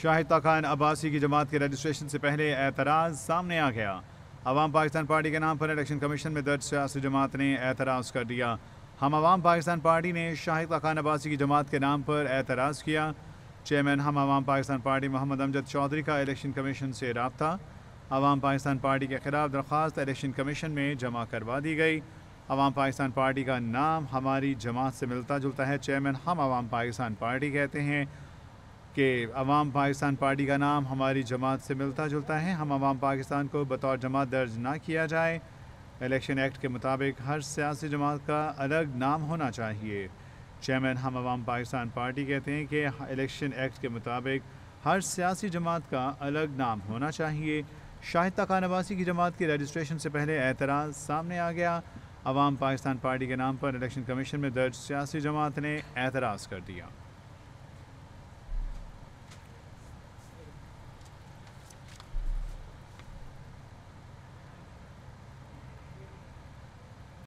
शाहिद खान अब्बासी की जमात के रजिस्ट्रेशन से पहले एतराज़ सामने आ गया अवाम पाकिस्तान पार्टी के नाम पर इलेक्शन कमीशन में दर्ज सियासी जमात ने एतराज़ कर दिया हम आवाम पाकिस्तान पार्टी ने शाहिद खान अब्बासी की जमात के नाम पर एतराज़ किया चेयरमैन हम आवाम पाकिस्तान पार्टी मोहम्मद अमजद चौधरी का इलेक्शन कमीशन से रबता अवाम पाकिस्तान पार्टी के खिलाफ दरख्वास्त इलेक्शन कमीशन में जमा करवा दी गई अवाम पाकिस्तान पार्टी का नाम हमारी जमात से मिलता जुलता है चेयरमैन हम आवाम पाकिस्तान पार्टी कहते हैं कि अवाम पाकिस्तान पार्टी का नाम हमारी जमात से मिलता जुलता है हम अवाम पाकिस्तान को बतौर जमात दर्ज ना किया जाए इलेक्शन एक्ट के मुताबिक हर सियासी जमात का अलग नाम होना चाहिए चेयरमैन हम अवाम पाकिस्तान पार्टी कहते हैं कि इलेक्शन एक्ट के मुताबिक हर सियासी जमात का अलग नाम होना चाहिए शाहिद तकानवासी की जमात की रजिस्ट्रेशन से पहले एतराज़ सामने आ गया अवाम पाकिस्तान पार्टी के नाम पर इलेक्शन कमीशन में दर्ज सियासी जमात ने एतराज़ कर दिया